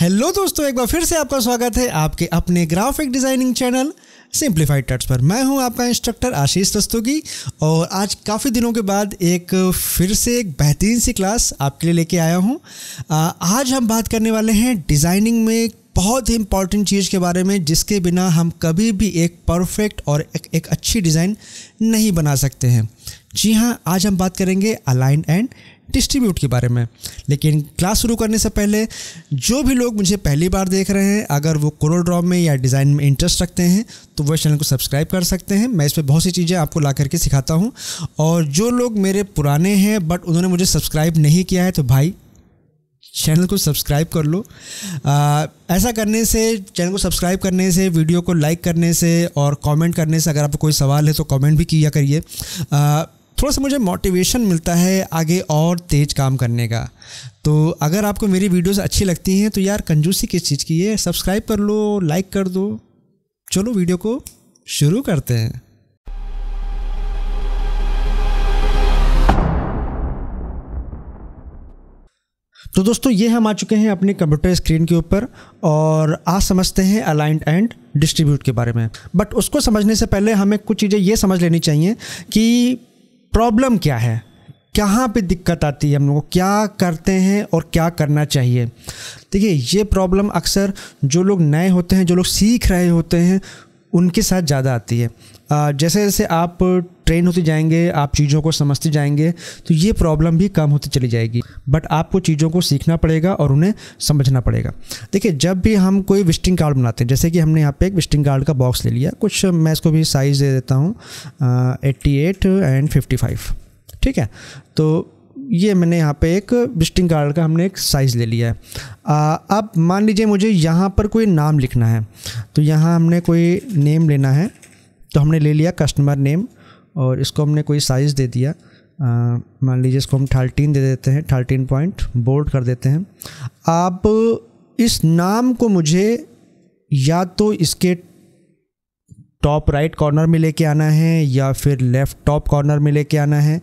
Hello दोस्तों एक बार फिर से आपका स्वागत है आपके अपने graphic designing channel Simplified Tuts पर मैं हूं आपका इंस्ट्रक्टर आशीष दस्तोगी और आज काफ़ी दिनों के बाद एक फिर से एक बेहतरीन सी क्लास आपके लिए लेके आया हूं आज हम बात करने वाले हैं डिज़ाइनिंग में बहुत ही इंपॉर्टेंट चीज़ के बारे में जिसके बिना हम कभी भी एक परफेक्ट और एक, एक अच्छी डिज़ाइन नहीं बना सकते हैं जी हाँ आज हम बात करेंगे अलाइन एंड डिस्ट्रीब्यूट के बारे में लेकिन क्लास शुरू करने से पहले जो भी लोग मुझे पहली बार देख रहे हैं अगर वो कोरल ड्रॉ में या डिज़ाइन में इंटरेस्ट रखते हैं तो वह चैनल को सब्सक्राइब कर सकते हैं मैं इस पर बहुत सी चीज़ें आपको ला करके सिखाता हूँ और जो लोग मेरे पुराने हैं बट उन्होंने मुझे सब्सक्राइब नहीं किया है तो भाई चैनल को सब्सक्राइब कर लो आ, ऐसा करने से चैनल को सब्सक्राइब करने से वीडियो को लाइक करने से और कमेंट करने से अगर आपको कोई सवाल है तो कमेंट भी किया करिए थोड़ा सा मुझे मोटिवेशन मिलता है आगे और तेज़ काम करने का तो अगर आपको मेरी वीडियोस अच्छी लगती हैं तो यार कंजूसी किस चीज़ की है सब्सक्राइब कर लो लाइक कर दो चलो वीडियो को शुरू करते हैं तो दोस्तों ये हम आ चुके हैं अपने कंप्यूटर स्क्रीन के ऊपर और आज समझते हैं अलाइंट एंड डिस्ट्रीब्यूट के बारे में बट उसको समझने से पहले हमें कुछ चीज़ें ये समझ लेनी चाहिए कि प्रॉब्लम क्या है कहाँ पे दिक्कत आती है हम लोगों को क्या करते हैं और क्या करना चाहिए देखिए ये प्रॉब्लम अक्सर जो लोग नए होते हैं जो लोग सीख रहे होते हैं उनके साथ ज़्यादा आती है जैसे जैसे आप ट्रेन होते जाएंगे आप चीज़ों को समझते जाएंगे तो ये प्रॉब्लम भी कम होती चली जाएगी बट आपको चीज़ों को सीखना पड़ेगा और उन्हें समझना पड़ेगा देखिए जब भी हम कोई विस्टिंग कार्ड बनाते हैं जैसे कि हमने यहाँ पे एक विस्टिंग कार्ड का बॉक्स ले लिया कुछ मैं इसको भी साइज़ दे देता हूँ eighty eight and fifty five ठीक है तो ये मैंने यहाँ पे एक विस्टिंग कार्ड का हमने एक साइज़ ले लिया है आ, अब मान लीजिए मुझे यहाँ पर कोई नाम लिखना है तो यहाँ हमने कोई नेम लेना है तो हमने ले लिया कस्टमर नेम और इसको हमने कोई साइज़ दे दिया मान लीजिए इसको हम थर्टीन दे देते हैं थर्टीन पॉइंट बोल्ड कर देते हैं आप इस नाम को मुझे या तो इसके टॉप राइट कॉर्नर में लेके आना है या फिर लेफ़्ट टॉप कॉर्नर में लेके आना है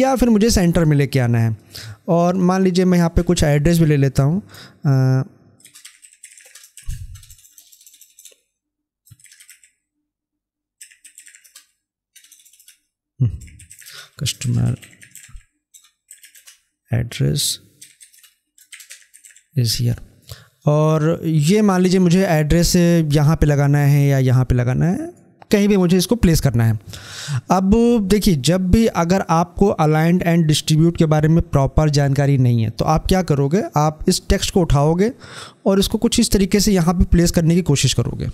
या फिर मुझे सेंटर में लेके आना है और मान लीजिए मैं यहाँ पे कुछ एड्रेस भी ले लेता हूँ customer एड्रेस is here. और ये मान लीजिए मुझे एड्रेस यहाँ पे लगाना है या यहाँ पे लगाना है कहीं भी मुझे इसको प्लेस करना है अब देखिए जब भी अगर आपको अलाइंड एंड डिस्ट्रीब्यूट के बारे में प्रॉपर जानकारी नहीं है तो आप क्या करोगे आप इस टेक्स्ट को उठाओगे और इसको कुछ इस तरीके से यहाँ पे प्लेस करने की कोशिश करोगे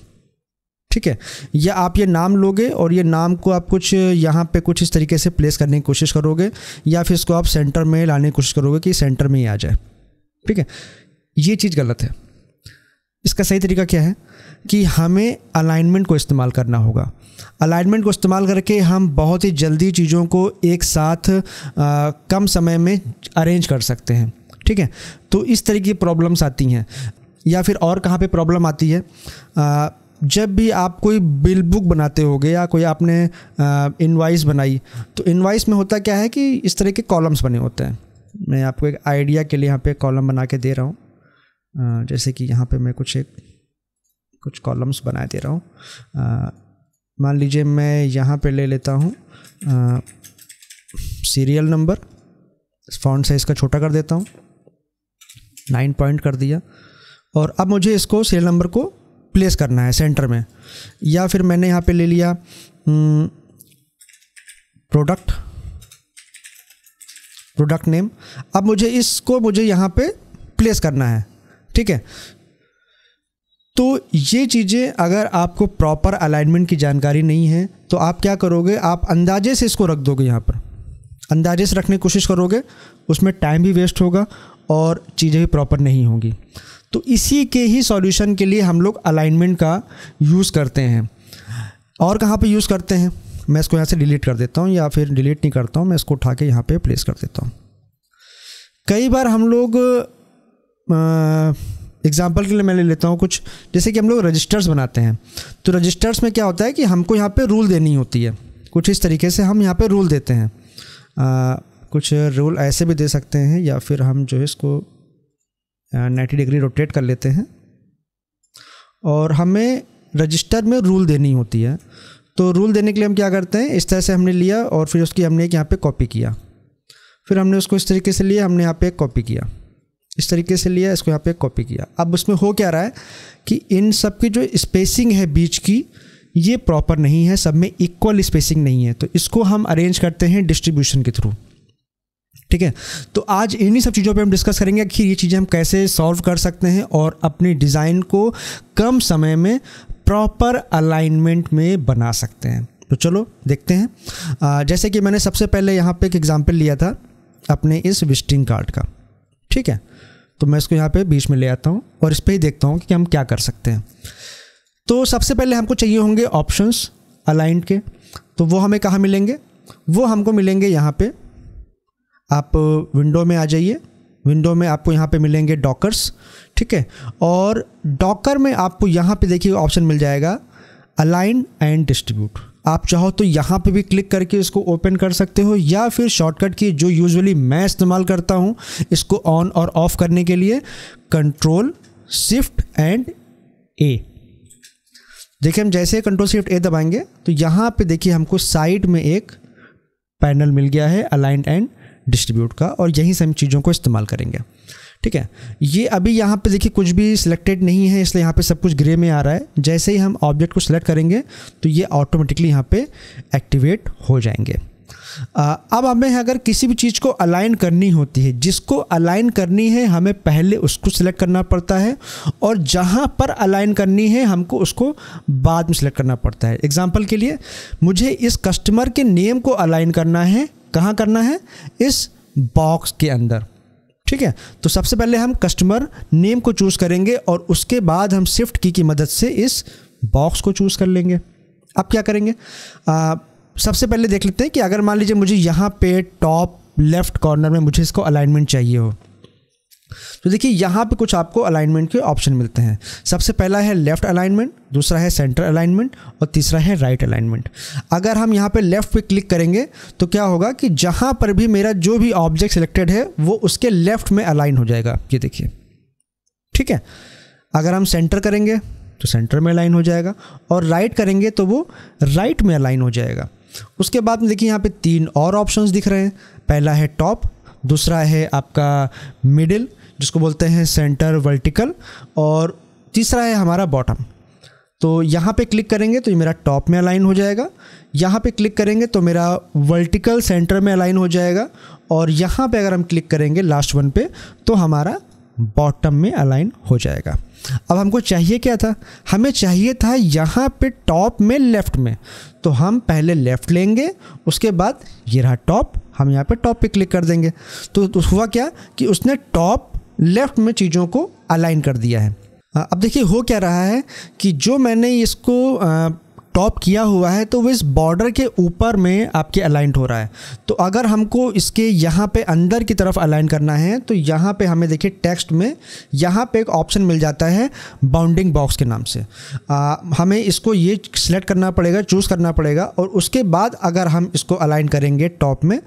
ठीक है या आप ये नाम लोगे और ये नाम को आप कुछ यहाँ पे कुछ इस तरीके से प्लेस करने की कोशिश करोगे या फिर इसको आप सेंटर में लाने की कोशिश करोगे कि सेंटर में ही आ जाए ठीक है ये चीज़ गलत है इसका सही तरीका क्या है कि हमें अलाइनमेंट को इस्तेमाल करना होगा अलाइनमेंट को इस्तेमाल करके हम बहुत ही जल्दी चीज़ों को एक साथ आ, कम समय में अरेंज कर सकते हैं ठीक है तो इस तरह की प्रॉब्लम्स आती हैं या फिर और कहाँ पे प्रॉब्लम आती है आ, जब भी आप कोई बिल बुक बनाते होगे या कोई आपने इनवाइस बनाई तो इनवाइस में होता क्या है कि इस तरह के कॉलम्स बने होते हैं मैं आपको एक आइडिया के लिए यहाँ पे कॉलम बना के दे रहा हूँ जैसे कि यहाँ पे मैं कुछ एक कुछ कॉलम्स बना दे रहा हूँ मान लीजिए मैं यहाँ पे ले लेता हूँ सीरियल नंबर फॉन्ट साइज़ का छोटा कर देता हूँ नाइन पॉइंट कर दिया और अब मुझे इसको सीरियल नंबर को प्लेस करना है सेंटर में या फिर मैंने यहाँ पे ले लिया प्रोडक्ट प्रोडक्ट नेम अब मुझे इसको मुझे यहाँ पे प्लेस करना है ठीक है तो ये चीज़ें अगर आपको प्रॉपर अलाइनमेंट की जानकारी नहीं है तो आप क्या करोगे आप अंदाजे से इसको रख दोगे यहाँ पर अंदाजे से रखने की कोशिश करोगे उसमें टाइम भी वेस्ट होगा और चीज़ें भी प्रॉपर नहीं होंगी तो इसी के ही सॉल्यूशन के लिए हम लोग अलाइनमेंट का यूज़ करते हैं और कहाँ पे यूज़ करते हैं मैं इसको यहाँ से डिलीट कर देता हूँ या फिर डिलीट नहीं करता हूँ मैं इसको उठा के यहाँ पर प्लेस कर देता हूँ कई बार हम लोग एग्ज़ाम्पल के लिए मैं ले लेता हूँ कुछ जैसे कि हम लोग रजिस्टर्स बनाते हैं तो रजिस्टर्स में क्या होता है कि हमको यहाँ पे रूल देनी होती है कुछ इस तरीके से हम यहाँ पे रूल देते हैं आ, कुछ रूल ऐसे भी दे सकते हैं या फिर हम जो है इसको नाइन्टी डिग्री रोटेट कर लेते हैं और हमें रजिस्टर में रूल देनी होती है तो रूल देने के लिए हम क्या करते हैं इस तरह से हमने लिया और फिर उसकी हमने एक यहाँ पे कॉपी किया फिर हमने उसको इस तरीके से लिया हमने यहाँ पे कॉपी किया इस तरीके से लिया इसको यहाँ पे कॉपी किया अब उसमें हो क्या रहा है कि इन सब की जो स्पेसिंग है बीच की ये प्रॉपर नहीं है सब में इक्वल स्पेसिंग नहीं है तो इसको हम अरेंज करते हैं डिस्ट्रीब्यूशन के थ्रू ठीक है तो आज इन्हीं सब चीज़ों पे हम डिस्कस करेंगे कि ये चीज़ें हम कैसे सॉल्व कर सकते हैं और अपने डिज़ाइन को कम समय में प्रॉपर अलाइनमेंट में बना सकते हैं तो चलो देखते हैं आ, जैसे कि मैंने सबसे पहले यहाँ पे एक एग्ज़ाम्पल लिया था अपने इस विस्टिंग कार्ड का ठीक है तो मैं इसको यहाँ पे बीच में ले आता हूँ और इस पर ही देखता हूँ कि हम क्या कर सकते हैं तो सबसे पहले हमको चाहिए होंगे ऑप्शंस अलाइंट के तो वो हमें कहाँ मिलेंगे वो हमको मिलेंगे यहाँ पे आप विंडो में आ जाइए विंडो में आपको यहाँ पे मिलेंगे डॉकर्स ठीक है और डॉकर में आपको यहाँ पे देखिए ऑप्शन मिल जाएगा अलाइन एंड डिस्ट्रीब्यूट आप चाहो तो यहाँ पे भी क्लिक करके इसको ओपन कर सकते हो या फिर शॉर्टकट की जो यूजुअली मैं इस्तेमाल करता हूँ इसको ऑन और ऑफ करने के लिए कंट्रोल शिफ्ट एंड ए देखिए हम जैसे कंट्रोल शिफ्ट ए दबाएंगे तो यहाँ पे देखिए हमको साइड में एक पैनल मिल गया है अलाइन एंड डिस्ट्रीब्यूट का और यहीं से हम चीज़ों को इस्तेमाल करेंगे ठीक है ये अभी यहाँ पे देखिए कुछ भी सिलेक्टेड नहीं है इसलिए यहाँ पे सब कुछ ग्रे में आ रहा है जैसे ही हम ऑब्जेक्ट को सिलेक्ट करेंगे तो ये ऑटोमेटिकली यहाँ पे एक्टिवेट हो जाएंगे आ, अब हमें अगर किसी भी चीज़ को अलाइन करनी होती है जिसको अलाइन करनी है हमें पहले उसको सिलेक्ट करना पड़ता है और जहाँ पर अलाइन करनी है हमको उसको बाद में सिलेक्ट करना पड़ता है एग्जाम्पल के लिए मुझे इस कस्टमर के नेम को अलाइन करना है कहाँ करना है इस बॉक्स के अंदर ठीक है तो सबसे पहले हम कस्टमर नेम को चूज़ करेंगे और उसके बाद हम शिफ्ट की की मदद से इस बॉक्स को चूज़ कर लेंगे अब क्या करेंगे आ, सबसे पहले देख लेते हैं कि अगर मान लीजिए मुझे यहाँ पे टॉप लेफ़्ट कॉर्नर में मुझे इसको अलाइनमेंट चाहिए हो तो देखिए यहाँ पे कुछ आपको अलाइनमेंट के ऑप्शन मिलते हैं सबसे पहला है लेफ़्ट अलाइनमेंट दूसरा है सेंटर अलाइनमेंट और तीसरा है राइट right अलाइनमेंट अगर हम यहाँ पे लेफ़्ट पे क्लिक करेंगे तो क्या होगा कि जहाँ पर भी मेरा जो भी ऑब्जेक्ट सिलेक्टेड है वो उसके लेफ़्ट में अलाइन हो जाएगा ये देखिए ठीक है अगर हम सेंटर करेंगे तो सेंटर में अलाइन हो जाएगा और राइट right करेंगे तो वो राइट right में अलाइन हो जाएगा उसके बाद में देखिए यहाँ पर तीन और ऑप्शन दिख रहे हैं पहला है टॉप दूसरा है आपका मिडिल जिसको बोलते हैं सेंटर वर्टिकल और तीसरा है हमारा बॉटम तो यहाँ पे क्लिक करेंगे तो ये मेरा टॉप में अलाइन हो जाएगा यहाँ पे क्लिक करेंगे तो मेरा वर्टिकल सेंटर में अलाइन हो जाएगा और यहाँ पे अगर हम क्लिक करेंगे लास्ट वन पे तो हमारा बॉटम में अलाइन हो जाएगा अब हमको चाहिए क्या था हमें चाहिए था यहाँ पे टॉप में लेफ़्ट में तो हम पहले लेफ़्ट लेंगे उसके बाद ये रहा टॉप हम यहाँ पे टॉप पे क्लिक कर देंगे तो, तो हुआ क्या कि उसने टॉप लेफ्ट में चीज़ों को अलाइन कर दिया है अब देखिए हो क्या रहा है कि जो मैंने इसको टॉप किया हुआ है तो वो इस बॉर्डर के ऊपर में आपके अलाइंट हो रहा है तो अगर हमको इसके यहाँ पे अंदर की तरफ अलाइन करना है तो यहाँ पे हमें देखिए टेक्स्ट में यहाँ पे एक ऑप्शन मिल जाता है बाउंडिंग बॉक्स के नाम से आ, हमें इसको ये सिलेक्ट करना पड़ेगा चूज़ करना पड़ेगा और उसके बाद अगर हम इसको अलाइन करेंगे टॉप में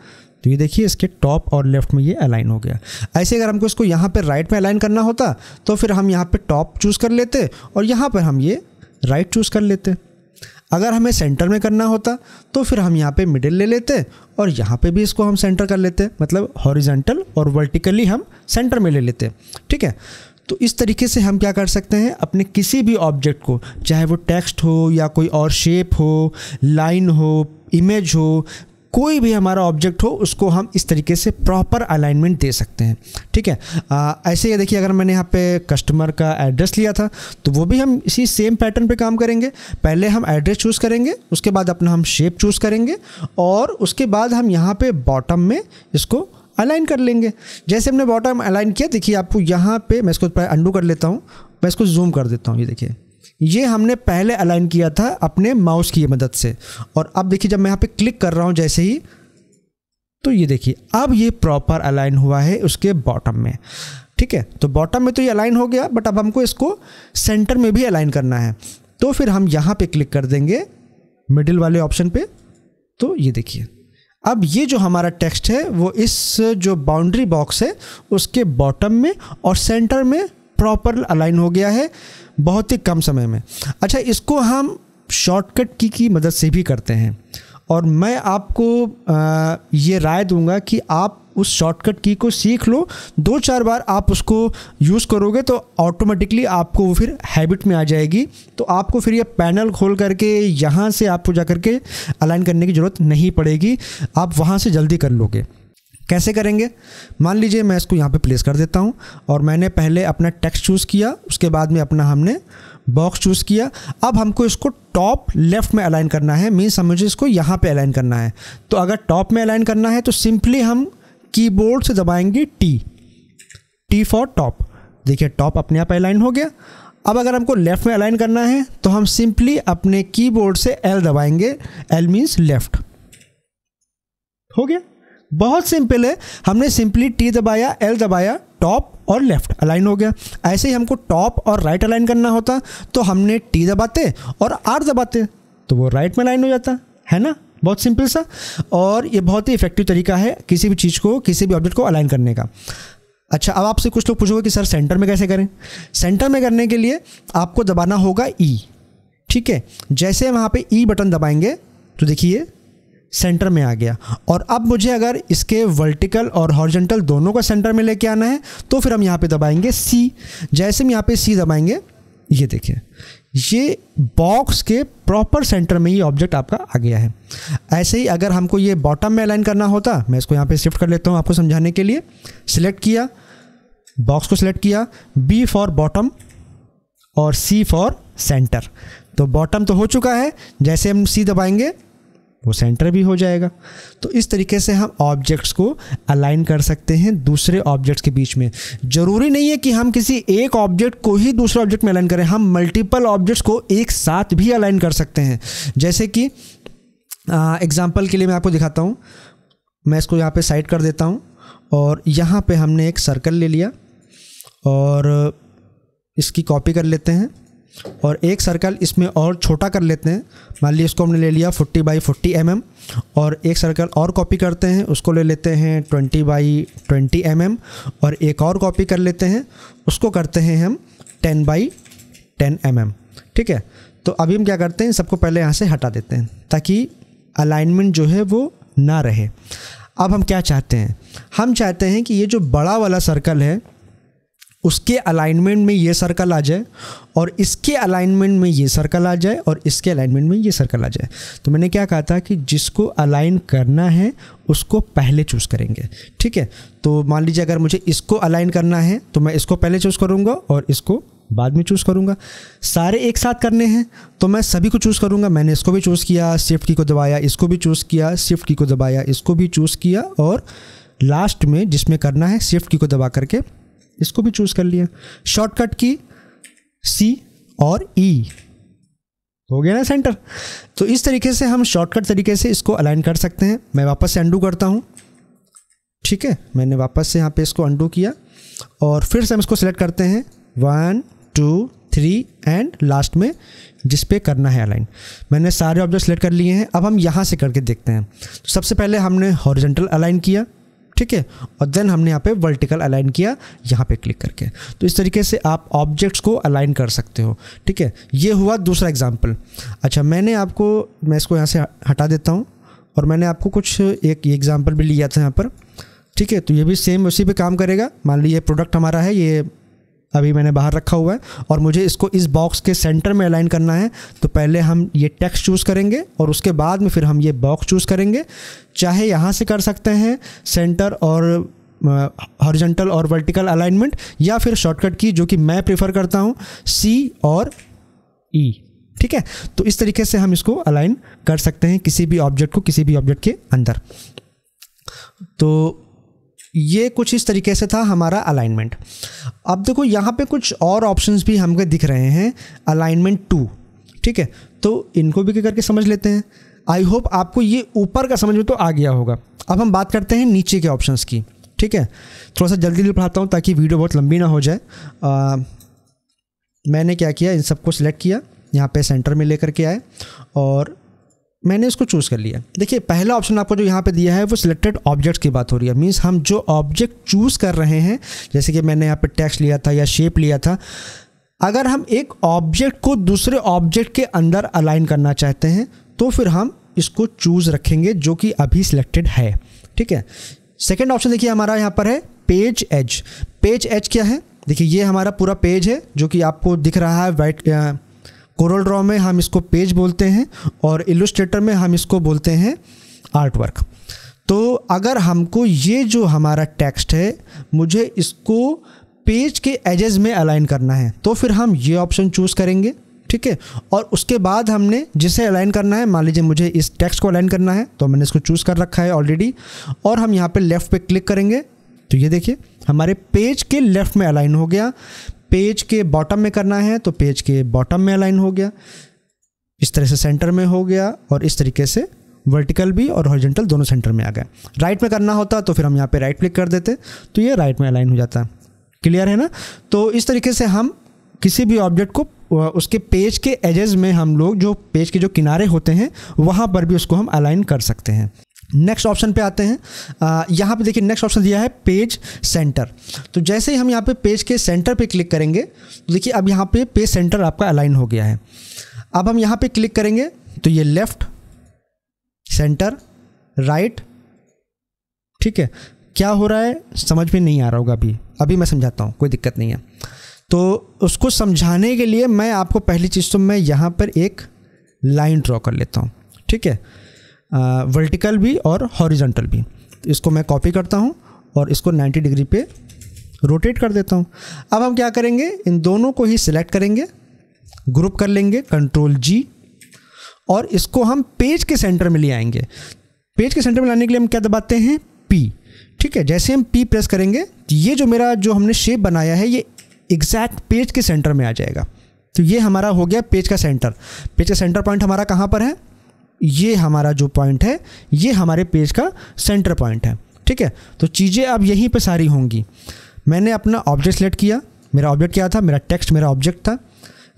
तो ये देखिए इसके टॉप और लेफ्ट में ये अलाइन हो गया ऐसे अगर हमको इसको यहाँ पर राइट में अलाइन करना होता तो फिर हम यहाँ पर टॉप चूज़ कर लेते और यहाँ पर हम ये राइट चूज़ कर लेते अगर हमें सेंटर में करना होता तो फिर हम यहाँ पे मिडिल ले लेते और यहाँ पे भी इसको हम सेंटर कर लेते मतलब हॉरिजेंटल और वर्टिकली हम सेंटर में ले लेते ठीक है तो इस तरीके से हम क्या कर सकते हैं अपने किसी भी ऑब्जेक्ट को चाहे वो टेक्स्ट हो या कोई और शेप हो लाइन हो इमेज हो कोई भी हमारा ऑब्जेक्ट हो उसको हम इस तरीके से प्रॉपर अलाइनमेंट दे सकते हैं ठीक है आ, ऐसे ये देखिए अगर मैंने यहाँ पे कस्टमर का एड्रेस लिया था तो वो भी हम इसी सेम पैटर्न पे काम करेंगे पहले हम एड्रेस चूज़ करेंगे उसके बाद अपना हम शेप चूज़ करेंगे और उसके बाद हम यहाँ पे बॉटम में इसको अलाइन कर लेंगे जैसे हमने बॉटम अलाइन किया देखिए आपको यहाँ पे मैं इसको अंडू कर लेता हूँ मैं इसको जूम कर देता हूँ ये देखिए ये हमने पहले अलाइन किया था अपने माउस की मदद से और अब देखिए जब मैं यहाँ पे क्लिक कर रहा हूँ जैसे ही तो ये देखिए अब ये प्रॉपर अलाइन हुआ है उसके बॉटम में ठीक है तो बॉटम में तो ये अलाइन हो गया बट अब हमको इसको सेंटर में भी अलाइन करना है तो फिर हम यहाँ पे क्लिक कर देंगे मिडिल वाले ऑप्शन पे तो ये देखिए अब ये जो हमारा टेक्स्ट है वो इस जो बाउंड्री बॉक्स है उसके बॉटम में और सेंटर में प्रॉपर अलाइन हो गया है बहुत ही कम समय में अच्छा इसको हम शॉर्टकट की की मदद से भी करते हैं और मैं आपको आ, ये राय दूंगा कि आप उस शॉर्टकट की को सीख लो दो चार बार आप उसको यूज़ करोगे तो ऑटोमेटिकली आपको वो फिर हैबिट में आ जाएगी तो आपको फिर ये पैनल खोल करके यहाँ से आपको जा करके अलाइन करने की ज़रूरत नहीं पड़ेगी आप वहाँ से जल्दी कर लोगे कैसे करेंगे मान लीजिए मैं इसको यहाँ पे प्लेस कर देता हूँ और मैंने पहले अपना टेक्स्ट चूज़ किया उसके बाद में अपना हमने बॉक्स चूज़ किया अब हमको इसको टॉप लेफ़्ट में अलाइन करना है मीन्स समझिए इसको यहाँ पे अलाइन करना है तो अगर टॉप में अलाइन करना है तो सिंपली हम कीबोर्ड से दबाएंगे टी टी फॉर टॉप देखिए टॉप अपने आप अलाइन हो गया अब अगर हमको लेफ़्ट में अलाइन करना है तो हम सिंपली अपने कीबोर्ड से एल दबाएंगे एल मीन्स लेफ़्ट हो गया बहुत सिंपल है हमने सिंपली टी दबाया एल दबाया टॉप और लेफ्ट अलाइन हो गया ऐसे ही हमको टॉप और राइट अलाइन करना होता तो हमने टी दबाते और आर दबाते तो वो राइट में अलाइन हो जाता है ना बहुत सिंपल सा और ये बहुत ही इफेक्टिव तरीका है किसी भी चीज़ को किसी भी ऑब्जेक्ट को अलाइन करने का अच्छा अब आपसे कुछ लोग पूछोगे कि सर सेंटर में कैसे करें सेंटर में करने के लिए आपको दबाना होगा ई e. ठीक है जैसे वहाँ पे ई e बटन दबाएंगे तो देखिए सेंटर में आ गया और अब मुझे अगर इसके वर्टिकल और हॉर्जेंटल दोनों का सेंटर में लेके आना है तो फिर हम यहाँ पे दबाएंगे सी जैसे हम यहाँ पे सी दबाएंगे ये देखिए ये बॉक्स के प्रॉपर सेंटर में ये ऑब्जेक्ट आपका आ गया है ऐसे ही अगर हमको ये बॉटम में अलाइन करना होता मैं इसको यहाँ पे शिफ्ट कर लेता हूँ आपको समझाने के लिए सिलेक्ट किया बॉक्स को सिलेक्ट किया बी फॉर बॉटम और सी फॉर सेंटर तो बॉटम तो हो चुका है जैसे हम सी दबाएंगे वो सेंटर भी हो जाएगा तो इस तरीके से हम ऑब्जेक्ट्स को अलाइन कर सकते हैं दूसरे ऑब्जेक्ट्स के बीच में ज़रूरी नहीं है कि हम किसी एक ऑब्जेक्ट को ही दूसरे ऑब्जेक्ट में अलाइन करें हम मल्टीपल ऑब्जेक्ट्स को एक साथ भी अलाइन कर सकते हैं जैसे कि एग्ज़ाम्पल के लिए मैं आपको दिखाता हूँ मैं इसको यहाँ पर साइड कर देता हूँ और यहाँ पर हमने एक सर्कल ले लिया और इसकी कॉपी कर लेते हैं और एक सर्कल इसमें और छोटा कर लेते हैं मान लीजिए इसको हमने ले लिया 40 बाई 40 एम और एक सर्कल और कॉपी करते हैं उसको ले लेते हैं 20 बाई 20 एम और एक और कॉपी कर लेते हैं उसको करते हैं हम 10 बाई 10 एम ठीक है तो अभी हम क्या करते हैं सबको पहले यहाँ से हटा देते हैं ताकि अलाइनमेंट जो है वो ना रहे अब हम क्या चाहते हैं हम चाहते हैं कि ये जो बड़ा वाला सर्कल है उसके अलाइनमेंट में ये सर्कल आ जाए और इसके अलाइनमेंट में ये सर्कल आ जाए और इसके अलाइनमेंट में ये सर्कल आ जाए तो मैंने क्या कहा था कि जिसको अलाइन करना है उसको पहले चूज़ करेंगे ठीक है तो मान लीजिए अगर मुझे इसको अलाइन करना है तो मैं इसको पहले चूज़ करूँगा और इसको बाद में चूज़ करूँगा सारे एक साथ करने हैं तो मैं सभी को चूज़ करूँगा मैंने इसको भी चूज़ किया शिफ्ट की को दबाया इसको भी चूज़ किया शिफ्ट की को दबाया इसको भी चूज़ किया और लास्ट में जिसमें करना है शिफ्ट की को दबा करके इसको भी चूज कर लिया शॉर्टकट की सी और ई e. हो गया ना सेंटर तो इस तरीके से हम शॉर्टकट तरीके से इसको अलाइन कर सकते हैं मैं वापस से अंडू करता हूँ ठीक है मैंने वापस से यहाँ पे इसको अंडू किया और फिर से हम इसको सेलेक्ट करते हैं one two three and last में जिस पे करना है अलाइन मैंने सारे ऑब्जेक्ट सेलेक्ट कर लिए हैं अब हम यहाँ से करके देखते हैं तो सबसे पहले हमने हॉरिजेंटल अलाइन किया ठीक है और देन हमने यहाँ पे वर्टिकल अलाइन किया यहाँ पे क्लिक करके तो इस तरीके से आप ऑब्जेक्ट्स को अलाइन कर सकते हो ठीक है ये हुआ दूसरा एग्जाम्पल अच्छा मैंने आपको मैं इसको यहाँ से हटा देता हूँ और मैंने आपको कुछ एक एग्ज़ाम्पल भी लिया था यहाँ पर ठीक है तो ये भी सेम उसी पे काम करेगा मान लीजिए प्रोडक्ट हमारा है ये अभी मैंने बाहर रखा हुआ है और मुझे इसको इस बॉक्स के सेंटर में अलाइन करना है तो पहले हम ये टेक्स्ट चूज़ करेंगे और उसके बाद में फिर हम ये बॉक्स चूज़ करेंगे चाहे यहाँ से कर सकते हैं सेंटर और हॉरिजेंटल और वर्टिकल अलाइनमेंट या फिर शॉर्टकट की जो कि मैं प्रेफर करता हूँ सी और ई e. ठीक है तो इस तरीके से हम इसको अलाइन कर सकते हैं किसी भी ऑब्जेक्ट को किसी भी ऑब्जेक्ट के अंदर तो ये कुछ इस तरीके से था हमारा अलाइनमेंट अब देखो यहाँ पे कुछ और ऑप्शंस भी हमको दिख रहे हैं अलाइनमेंट टू ठीक है तो इनको भी क्या करके समझ लेते हैं आई होप आपको ये ऊपर का समझ में तो आ गया होगा अब हम बात करते हैं नीचे के ऑप्शंस की ठीक है थोड़ा सा जल्दी जल्दी पढ़ाता हूँ ताकि वीडियो बहुत लंबी ना हो जाए आ, मैंने क्या किया इन सबको सिलेक्ट किया यहाँ पे सेंटर में लेकर के आए और मैंने इसको चूज़ कर लिया देखिए पहला ऑप्शन आपको जो यहाँ पे दिया है वो सिलेक्टेड ऑब्जेक्ट्स की बात हो रही है मीन्स हम जो ऑब्जेक्ट चूज़ कर रहे हैं जैसे कि मैंने यहाँ पे टेक्स्ट लिया था या शेप लिया था अगर हम एक ऑब्जेक्ट को दूसरे ऑब्जेक्ट के अंदर अलाइन करना चाहते हैं तो फिर हम इसको चूज़ रखेंगे जो कि अभी सिलेक्टेड है ठीक है सेकेंड ऑप्शन देखिए हमारा यहाँ पर है पेज एज पेज एज क्या है देखिए ये हमारा पूरा पेज है जो कि आपको दिख रहा है वाइट कोरल ड्रॉ में हम इसको पेज बोलते हैं और इलुस्ट्रेटर में हम इसको बोलते हैं आर्ट वर्क तो अगर हमको ये जो हमारा टेक्स्ट है मुझे इसको पेज के एजेस में अलाइन करना है तो फिर हम ये ऑप्शन चूज़ करेंगे ठीक है और उसके बाद हमने जिसे अलाइन करना है मान लीजिए मुझे इस टेक्स्ट को अलाइन करना है तो मैंने इसको चूज़ कर रखा है ऑलरेडी और हम यहाँ पे लेफ़्ट पे क्लिक करेंगे तो ये देखिए हमारे पेज के लेफ़्ट में अलाइन हो गया पेज के बॉटम में करना है तो पेज के बॉटम में अलाइन हो गया इस तरह से सेंटर में हो गया और इस तरीके से वर्टिकल भी और हॉरिजेंटल दोनों सेंटर में आ गया राइट में करना होता तो फिर हम यहाँ पे राइट क्लिक कर देते तो ये राइट में अलाइन हो जाता है क्लियर है ना तो इस तरीके से हम किसी भी ऑब्जेक्ट को उसके पेज के एजेस में हम लोग जो पेज के जो किनारे होते हैं वहाँ पर भी उसको हम अलाइन कर सकते हैं नेक्स्ट ऑप्शन पे आते हैं यहाँ पे देखिए नेक्स्ट ऑप्शन दिया है पेज सेंटर तो जैसे ही हम यहाँ पे पेज के सेंटर पे क्लिक करेंगे तो देखिए अब यहाँ पे पेज सेंटर आपका अलाइन हो गया है अब हम यहाँ पे क्लिक करेंगे तो ये लेफ़्ट सेंटर राइट ठीक है क्या हो रहा है समझ में नहीं आ रहा होगा अभी अभी मैं समझाता हूँ कोई दिक्कत नहीं है तो उसको समझाने के लिए मैं आपको पहली चीज़ तो मैं यहाँ पर एक लाइन ड्रॉ कर लेता हूँ ठीक है वर्टिकल भी और हॉरिजेंटल भी तो इसको मैं कॉपी करता हूँ और इसको 90 डिग्री पे रोटेट कर देता हूँ अब हम क्या करेंगे इन दोनों को ही सिलेक्ट करेंगे ग्रुप कर लेंगे कंट्रोल जी और इसको हम पेज के सेंटर में ले आएंगे पेज के सेंटर में लाने के लिए हम क्या दबाते हैं पी ठीक है जैसे हम पी प्रेस करेंगे ये जो मेरा जो हमने शेप बनाया है ये एग्जैक्ट पेज के सेंटर में आ जाएगा तो ये हमारा हो गया पेज का सेंटर पेज का सेंटर पॉइंट हमारा कहाँ पर है ये हमारा जो पॉइंट है ये हमारे पेज का सेंटर पॉइंट है ठीक है तो चीज़ें अब यहीं पे सारी होंगी मैंने अपना ऑब्जेक्ट सेलेक्ट किया मेरा ऑब्जेक्ट क्या था मेरा टेक्स्ट मेरा ऑब्जेक्ट था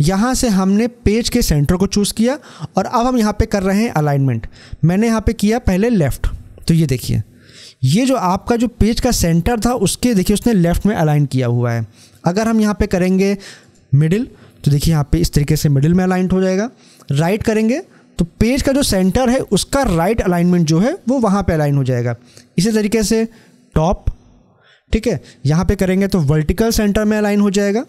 यहाँ से हमने पेज के सेंटर को चूज़ किया और अब हम यहाँ पे कर रहे हैं अलाइनमेंट मैंने यहाँ पे किया पहले लेफ़्ट तो ये देखिए ये जो आपका जो पेज का सेंटर था उसके देखिए उसने लेफ़्ट में अलाइन किया हुआ है अगर हम यहाँ पे करेंगे मिडिल तो देखिए यहाँ पे इस तरीके से मिडिल में अलाइंट हो जाएगा राइट right करेंगे तो पेज का जो सेंटर है उसका राइट अलाइनमेंट जो है वो वहाँ पे अलाइन हो जाएगा इसी तरीके से टॉप ठीक है यहाँ पे करेंगे तो वर्टिकल सेंटर में अलाइन हो जाएगा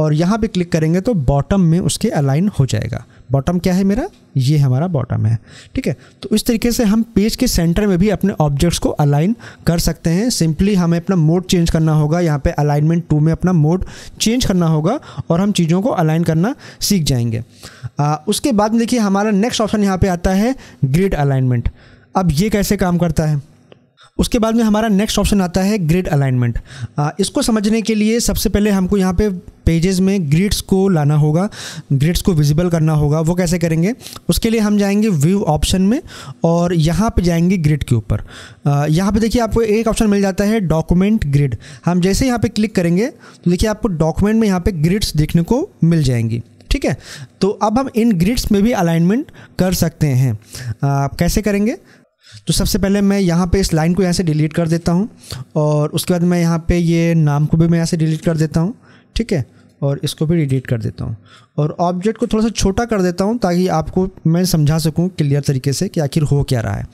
और यहाँ पे क्लिक करेंगे तो बॉटम में उसके अलाइन हो जाएगा बॉटम क्या है मेरा ये हमारा बॉटम है ठीक है तो इस तरीके से हम पेज के सेंटर में भी अपने ऑब्जेक्ट्स को अलाइन कर सकते हैं सिंपली हमें अपना मोड चेंज करना होगा यहाँ पे अलाइनमेंट टू में अपना मोड चेंज करना होगा और हम चीज़ों को अलाइन करना सीख जाएंगे आ, उसके बाद में देखिए हमारा नेक्स्ट ऑप्शन यहाँ पर आता है ग्रिड अलाइनमेंट अब ये कैसे काम करता है उसके बाद में हमारा नेक्स्ट ऑप्शन आता है ग्रिड अलाइनमेंट इसको समझने के लिए सबसे पहले हमको यहाँ पे पेजेस में ग्रिड्स को लाना होगा ग्रिड्स को विजिबल करना होगा वो कैसे करेंगे उसके लिए हम जाएंगे व्यू ऑप्शन में और यहाँ पे जाएंगे ग्रिड के ऊपर यहाँ पे देखिए आपको एक ऑप्शन मिल जाता है डॉक्यूमेंट ग्रिड हम जैसे यहाँ पे क्लिक करेंगे तो देखिए आपको डॉक्यूमेंट में यहाँ पे ग्रिड्स देखने को मिल जाएंगी ठीक है तो अब हम इन ग्रिड्स में भी अलाइनमेंट कर सकते हैं आ, कैसे करेंगे तो सबसे पहले मैं यहाँ पे इस लाइन को यहाँ से डिलीट कर देता हूँ और उसके बाद मैं यहाँ पे ये नाम को भी मैं यहाँ से डिलीट कर देता हूँ ठीक है और इसको भी डिलीट कर देता हूँ और ऑब्जेक्ट को थोड़ा सा छोटा कर देता हूँ ताकि आपको मैं समझा सकूँ क्लियर तरीके से कि आखिर हो क्या रहा है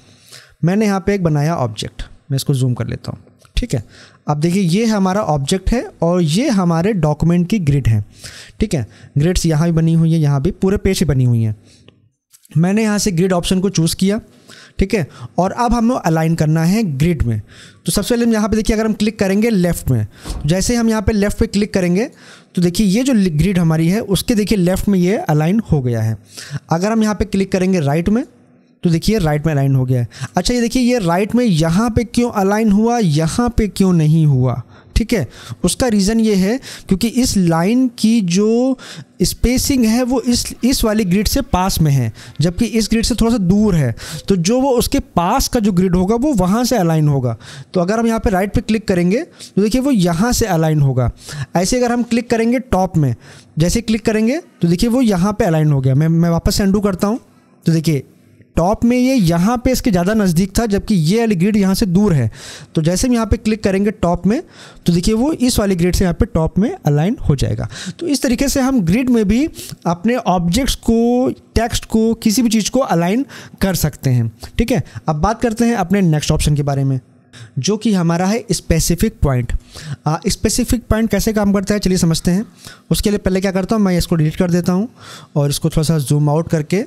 मैंने यहाँ पर एक बनाया ऑब्जेक्ट मैं इसको जूम कर लेता हूँ ठीक है अब देखिए ये हमारा ऑब्जेक्ट है और ये हमारे डॉक्यूमेंट की ग्रिड है ठीक है ग्रिड्स यहाँ भी बनी हुई हैं यहाँ भी पूरे पेज बनी हुई हैं मैंने यहाँ से ग्रिड ऑप्शन को चूज़ किया ठीक है और अब हमें अलाइन करना है ग्रिड में तो सबसे पहले हम यहाँ पे देखिए अगर हम क्लिक करेंगे लेफ्ट में जैसे हम यहाँ पे लेफ्ट पे क्लिक करेंगे तो देखिए ये जो ग्रिड हमारी है उसके देखिए लेफ्ट में ये अलाइन हो गया है अगर हम यहाँ पे क्लिक करेंगे राइट में तो देखिए राइट में अलाइन हो गया है अच्छा ये देखिए ये राइट में यहाँ पे क्यों अलाइन हुआ यहाँ पे क्यों नहीं हुआ ठीक है उसका रीज़न ये है क्योंकि इस लाइन की जो स्पेसिंग है वो इस इस वाली ग्रिड से पास में है जबकि इस ग्रिड से थोड़ा सा दूर है तो जो वो उसके पास का जो ग्रिड होगा वो वहाँ से अलाइन होगा तो अगर हम यहाँ पे राइट पे क्लिक करेंगे तो देखिए वो यहाँ से अलाइन होगा ऐसे अगर हम क्लिक करेंगे टॉप में जैसे क्लिक करेंगे तो देखिए वो यहाँ पर अलाइन हो गया मैं मैं वापस से अंडू करता हूँ तो देखिए टॉप में ये यहाँ पे इसके ज़्यादा नज़दीक था जबकि ये वाली ग्रिड यहाँ से दूर है तो जैसे हम यहाँ पे क्लिक करेंगे टॉप में तो देखिए वो इस वाली ग्रिड से यहाँ पे टॉप में अलाइन हो जाएगा तो इस तरीके से हम ग्रिड में भी अपने ऑब्जेक्ट्स को टेक्स्ट को किसी भी चीज़ को अलाइन कर सकते हैं ठीक है अब बात करते हैं अपने नेक्स्ट ऑप्शन के बारे में जो कि हमारा है स्पेसिफिक पॉइंट स्पेसिफिक पॉइंट कैसे काम करता है चलिए समझते हैं उसके लिए पहले क्या करता हूँ मैं इसको डिलीट कर देता हूँ और इसको थोड़ा सा जूम आउट करके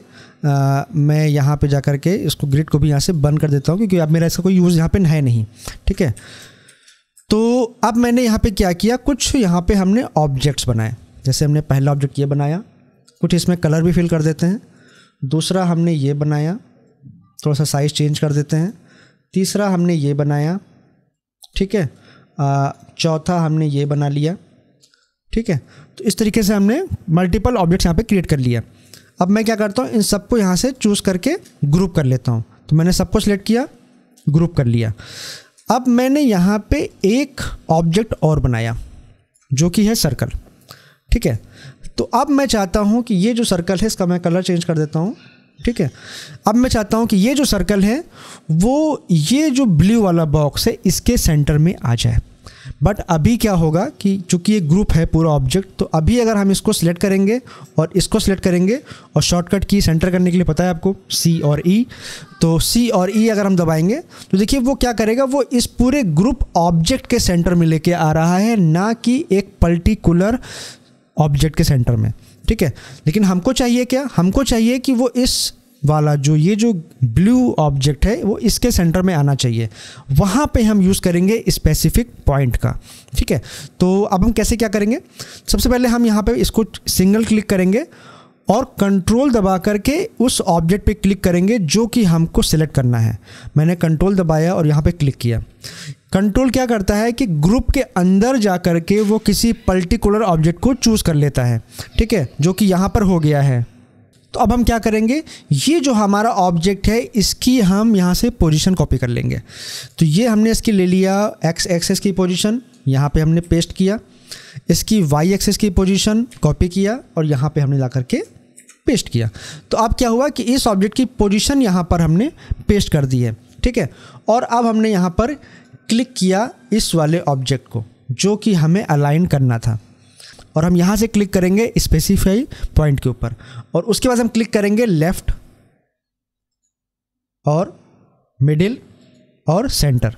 आ, मैं यहाँ पे जा करके इसको ग्रिड को भी यहाँ से बंद कर देता हूँ क्योंकि अब मेरा इसका कोई यूज़ यहाँ पर है नहीं ठीक है तो अब मैंने यहाँ पर क्या किया कुछ यहाँ पर हमने ऑब्जेक्ट्स बनाए जैसे हमने पहला ऑब्जेक्ट ये बनाया कुछ इसमें कलर भी फिल कर देते हैं दूसरा हमने ये बनाया थोड़ा सा साइज़ चेंज कर देते हैं तीसरा हमने ये बनाया ठीक है चौथा हमने ये बना लिया ठीक है तो इस तरीके से हमने मल्टीपल ऑब्जेक्ट्स यहाँ पे क्रिएट कर लिया अब मैं क्या करता हूँ इन सबको यहाँ से चूज़ करके ग्रुप कर लेता हूँ तो मैंने सबको सिलेक्ट किया ग्रुप कर लिया अब मैंने यहाँ पे एक ऑब्जेक्ट और बनाया जो कि है सर्कल ठीक है तो अब मैं चाहता हूँ कि ये जो सर्कल है इसका मैं कलर चेंज कर देता हूँ ठीक है अब मैं चाहता हूँ कि ये जो सर्कल है वो ये जो ब्लू वाला बॉक्स है इसके सेंटर में आ जाए बट अभी क्या होगा कि चूंकि ये ग्रुप है पूरा ऑब्जेक्ट तो अभी अगर हम इसको सिलेक्ट करेंगे और इसको सिलेक्ट करेंगे और शॉर्टकट की सेंटर करने के लिए पता है आपको सी और ई e, तो सी और ई e अगर हम दबाएंगे तो देखिए वो क्या करेगा वो इस पूरे ग्रुप ऑब्जेक्ट के सेंटर में लेके आ रहा है ना कि एक पर्टिकुलर ऑब्जेक्ट के सेंटर में ठीक है लेकिन हमको चाहिए क्या हमको चाहिए कि वो इस वाला जो ये जो ब्लू ऑब्जेक्ट है वो इसके सेंटर में आना चाहिए वहाँ पे हम यूज़ करेंगे स्पेसिफिक पॉइंट का ठीक है तो अब हम कैसे क्या करेंगे सबसे पहले हम यहाँ पे इसको सिंगल क्लिक करेंगे और कंट्रोल दबा करके उस ऑब्जेक्ट पे क्लिक करेंगे जो कि हमको सिलेक्ट करना है मैंने कंट्रोल दबाया और यहाँ पे क्लिक किया कंट्रोल क्या करता है कि ग्रुप के अंदर जा कर के वो किसी पर्टिकुलर ऑब्जेक्ट को चूज़ कर लेता है ठीक है जो कि यहाँ पर हो गया है तो अब हम क्या करेंगे ये जो हमारा ऑब्जेक्ट है इसकी हम यहाँ से पोजीशन कॉपी कर लेंगे तो ये हमने इसकी ले लिया एक्स एक्सेस की पोजीशन यहाँ पे हमने पेस्ट किया इसकी वाई एक्सेस की पोजीशन कॉपी किया और यहाँ पे हमने ला करके पेस्ट किया तो अब क्या हुआ कि इस ऑब्जेक्ट की पोजिशन यहाँ पर हमने पेस्ट कर दी है ठीक है और अब हमने यहाँ पर क्लिक किया इस वाले ऑब्जेक्ट को जो कि हमें अलाइन करना था और हम यहाँ से क्लिक करेंगे स्पेसिफाई पॉइंट के ऊपर और उसके बाद हम क्लिक करेंगे लेफ़्ट और मिडिल और सेंटर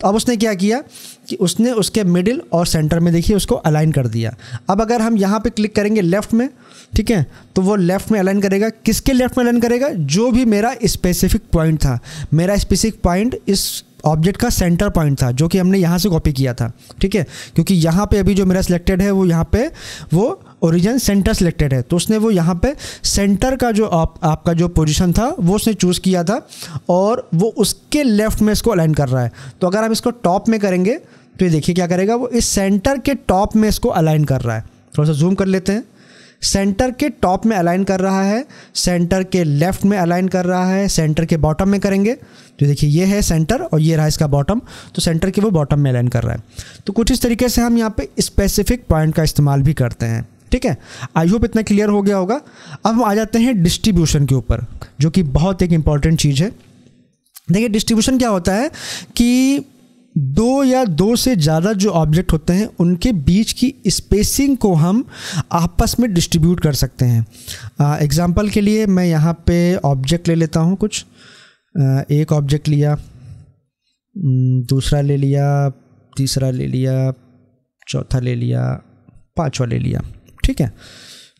तो अब उसने क्या किया कि उसने उसके मिडिल और सेंटर में देखिए उसको अलाइन कर दिया अब अगर हम यहाँ पे क्लिक करेंगे लेफ़्ट में ठीक है तो वो लेफ़्ट में अलाइन करेगा किसके लेफ़्ट में अलाइन करेगा जो भी मेरा स्पेसिफिक पॉइंट था मेरा स्पेसिफिक पॉइंट इस ऑब्जेक्ट का सेंटर पॉइंट था जो कि हमने यहाँ से कॉपी किया था ठीक है क्योंकि यहाँ पे अभी जो मेरा सिलेक्टेड है वो यहाँ पे वो ओरिजिन सेंटर सेलेक्टेड है तो उसने वो यहाँ पे सेंटर का जो आप, आपका जो पोजीशन था वो उसने चूज़ किया था और वो उसके लेफ्ट में इसको अलाइन कर रहा है तो अगर हम इसको टॉप में करेंगे तो ये देखिए क्या करेगा वो इस सेंटर के टॉप में इसको अलाइन कर रहा है थोड़ा सा जूम कर लेते हैं सेंटर के टॉप में अलाइन कर रहा है सेंटर के लेफ्ट में अलाइन कर रहा है सेंटर के बॉटम में करेंगे तो देखिए ये है सेंटर और ये रहा इसका बॉटम तो सेंटर के वो बॉटम में अलाइन कर रहा है तो कुछ इस तरीके से हम यहाँ पे स्पेसिफिक पॉइंट का इस्तेमाल भी करते हैं ठीक है आई होप इतना क्लियर हो गया होगा अब हम आ जाते हैं डिस्ट्रीब्यूशन के ऊपर जो कि बहुत एक इंपॉर्टेंट चीज़ है देखिए डिस्ट्रीब्यूशन क्या होता है कि दो या दो से ज़्यादा जो ऑब्जेक्ट होते हैं उनके बीच की स्पेसिंग को हम आपस में डिस्ट्रीब्यूट कर सकते हैं एग्ज़ाम्पल के लिए मैं यहाँ पे ऑब्जेक्ट ले लेता हूँ कुछ आ, एक ऑब्जेक्ट लिया हम्म, दूसरा ले लिया तीसरा ले लिया चौथा ले लिया पांचवा ले लिया ठीक है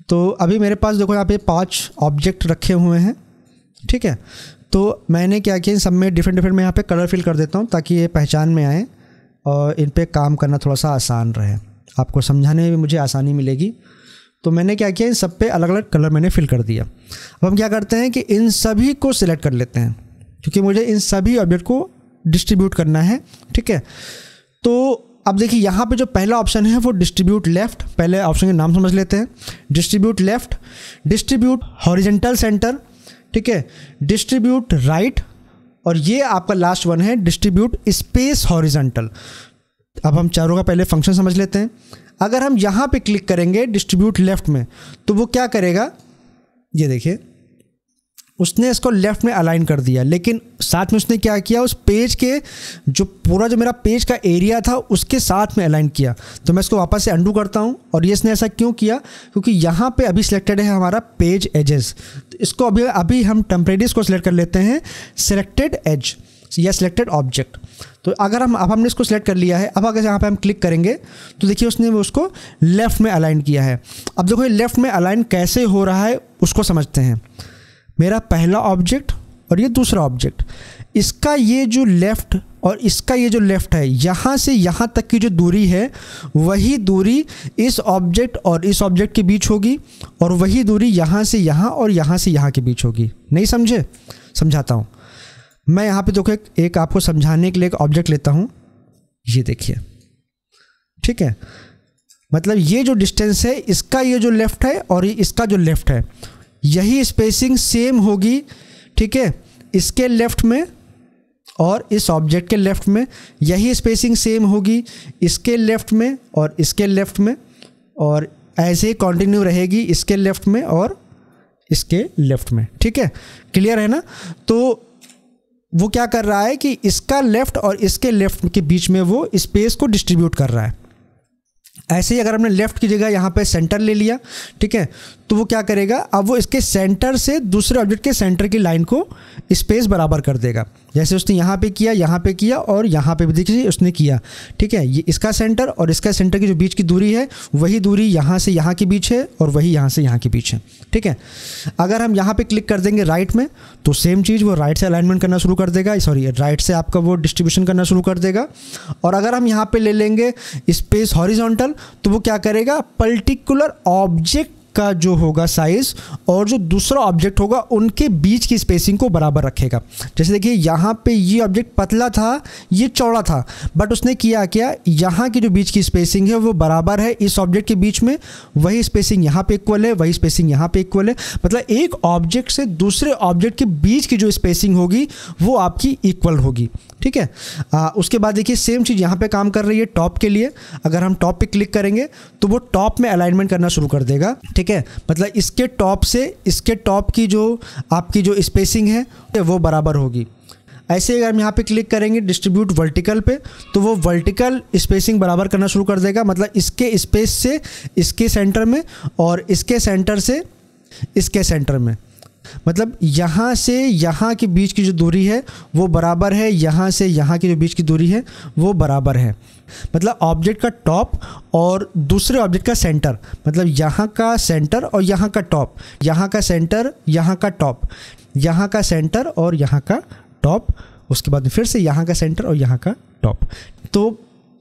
तो अभी मेरे पास देखो यहाँ पे पाँच ऑब्जेक्ट रखे हुए हैं ठीक है तो मैंने क्या किया इन सब में डिफरेंट डिफरेंट मैं यहाँ पे कलर फिल कर देता हूँ ताकि ये पहचान में आए और इन पर काम करना थोड़ा सा आसान रहे आपको समझाने में मुझे आसानी मिलेगी तो मैंने क्या किया इन सब पे अलग अलग कलर मैंने फिल कर दिया अब हम क्या करते हैं कि इन सभी को सिलेक्ट कर लेते हैं क्योंकि मुझे इन सभी ऑब्जेक्ट को डिस्ट्रीब्यूट करना है ठीक है तो अब देखिए यहाँ पे जो पहला ऑप्शन है वो डिस्ट्रीब्यूट लेफ्ट पहले ऑप्शन के नाम समझ लेते हैं distribute left distribute horizontal centre ठीक है डिस्ट्रीब्यूट राइट और ये आपका लास्ट वन है डिस्ट्रीब्यूट स्पेस हॉरिजेंटल अब हम चारों का पहले फंक्शन समझ लेते हैं अगर हम यहाँ पे क्लिक करेंगे डिस्ट्रीब्यूट लेफ्ट में तो वो क्या करेगा ये देखिए उसने इसको लेफ़्ट में अलाइन कर दिया लेकिन साथ में उसने क्या किया उस पेज के जो पूरा जो मेरा पेज का एरिया था उसके साथ में अलाइन किया तो मैं इसको वापस से अंडू करता हूँ और ये इसने ऐसा क्यों किया क्योंकि यहाँ पे अभी सिलेक्टेड है हमारा पेज एजेस तो इसको अभी अभी हम टेम्परेरी इसको सिलेक्ट कर लेते हैं सिलेक्टेड एज या सिलेक्टेड ऑब्जेक्ट तो अगर हम अब हमने इसको सिलेक्ट कर लिया है अब अगर यहाँ पे हम क्लिक करेंगे तो देखिए उसने उसको लेफ़्ट में अलाइन किया है अब देखो ये लेफ़्ट में अलाइन कैसे हो रहा है उसको समझते हैं मेरा पहला ऑब्जेक्ट और ये दूसरा ऑब्जेक्ट इसका ये जो लेफ़्ट और इसका ये जो लेफ़्ट है यहाँ से यहाँ तक की जो दूरी है वही दूरी इस ऑब्जेक्ट और इस ऑब्जेक्ट के बीच होगी और वही दूरी यहाँ से यहाँ और यहाँ से यहाँ के बीच होगी नहीं समझे समझाता हूँ मैं यहाँ पे देखो एक, आपको समझाने के लिए एक ऑब्जेक्ट लेता हूँ ये देखिए ठीक है मतलब ये जो डिस्टेंस है इसका ये जो लेफ़्ट है और इसका जो लेफ़्ट है यही स्पेसिंग सेम होगी ठीक है इसके लेफ्ट में और इस ऑब्जेक्ट के लेफ्ट में यही स्पेसिंग सेम होगी इसके लेफ्ट में और इसके लेफ्ट में और ऐसे ही कंटिन्यू रहेगी इसके लेफ्ट में और इसके लेफ्ट में ठीक है क्लियर है ना तो वो क्या कर रहा है कि इसका लेफ्ट और इसके लेफ्ट के बीच में वो स्पेस को डिस्ट्रीब्यूट कर रहा है ऐसे ही अगर हमने लेफ़्ट की जगह यहाँ पे सेंटर ले लिया ठीक है तो वो क्या करेगा अब वो इसके सेंटर से दूसरे ऑब्जेक्ट के सेंटर की लाइन को स्पेस बराबर कर देगा जैसे उसने यहाँ पे किया यहाँ पे किया और यहाँ पे भी देखिए उसने किया ठीक है ये इसका सेंटर और इसका सेंटर की जो बीच की दूरी है वही दूरी यहाँ से यहाँ के बीच है और वही यहाँ से यहाँ के बीच है ठीक है अगर हम यहाँ पे क्लिक कर देंगे राइट में तो सेम चीज़ वो राइट से अलाइनमेंट करना शुरू कर देगा सॉरी राइट से आपका वो डिस्ट्रीब्यूशन करना शुरू कर देगा और अगर हम यहाँ पर ले लेंगे स्पेस हॉरिजोंटल तो वो क्या करेगा पर्टिकुलर ऑब्जेक्ट का जो होगा साइज़ और जो दूसरा ऑब्जेक्ट होगा उनके बीच की स्पेसिंग को बराबर रखेगा जैसे देखिए यहाँ पे ये ऑब्जेक्ट पतला था ये चौड़ा था बट उसने किया क्या यहाँ की जो बीच की स्पेसिंग है वो बराबर है इस ऑब्जेक्ट के बीच में वही स्पेसिंग यहाँ पे इक्वल है वही स्पेसिंग यहाँ पे इक्वल है मतलब एक ऑब्जेक्ट से दूसरे ऑब्जेक्ट के बीच की जो स्पेसिंग होगी वो आपकी इक्वल होगी ठीक है आ, उसके बाद देखिए सेम चीज़ यहाँ पे काम कर रही है टॉप के लिए अगर हम टॉप पे क्लिक करेंगे तो वो टॉप में अलाइनमेंट करना शुरू कर देगा ठीक ठीक है मतलब इसके टॉप से इसके टॉप की जो आपकी जो स्पेसिंग है वो बराबर होगी ऐसे ही हम यहाँ पे क्लिक करेंगे डिस्ट्रीब्यूट वर्टिकल पे तो वो वर्टिकल स्पेसिंग बराबर करना शुरू कर देगा मतलब इसके स्पेस से इसके सेंटर में और इसके सेंटर से इसके सेंटर में मतलब यहाँ से यहाँ के बीच की जो दूरी है वो बराबर है यहाँ से यहाँ की जो बीच की दूरी है वो बराबर है मतलब ऑब्जेक्ट का टॉप और दूसरे ऑब्जेक्ट का सेंटर मतलब यहाँ का सेंटर और यहाँ का टॉप यहाँ का सेंटर यहाँ का टॉप यहाँ का सेंटर और यहाँ का टॉप उसके बाद फिर से यहाँ का सेंटर और यहाँ का टॉप तो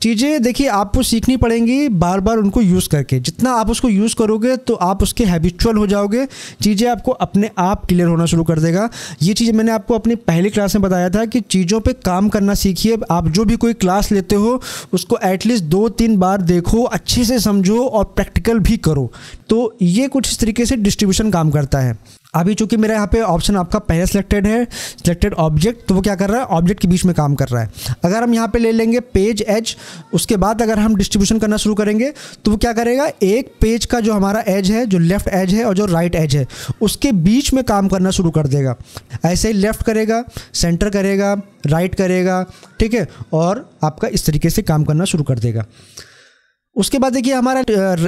चीज़ें देखिए आपको सीखनी पड़ेंगी बार बार उनको यूज़ करके जितना आप उसको यूज़ करोगे तो आप उसके हैबिचुअल हो जाओगे चीज़ें आपको अपने आप क्लियर होना शुरू कर देगा ये चीज़ मैंने आपको अपनी पहली क्लास में बताया था कि चीज़ों पे काम करना सीखिए आप जो भी कोई क्लास लेते हो उसको एटलीस्ट दो तीन बार देखो अच्छे से समझो और प्रैक्टिकल भी करो तो ये कुछ इस तरीके से डिस्ट्रीब्यूशन काम करता है अभी चूंकि मेरा यहाँ पे ऑप्शन आपका पहले सिलेक्टेड है सिलेक्टेड ऑब्जेक्ट तो वो क्या कर रहा है ऑब्जेक्ट के बीच में काम कर रहा है अगर हम यहाँ पे ले लेंगे पेज एज उसके बाद अगर हम डिस्ट्रीब्यूशन करना शुरू करेंगे तो वो क्या करेगा एक पेज का जो हमारा एज है जो लेफ्ट एज है और जो राइट right एज है उसके बीच में काम करना शुरू कर देगा ऐसे ही लेफ्ट करेगा सेंटर करेगा राइट right करेगा ठीक है और आपका इस तरीके से काम करना शुरू कर देगा उसके बाद देखिए हमारा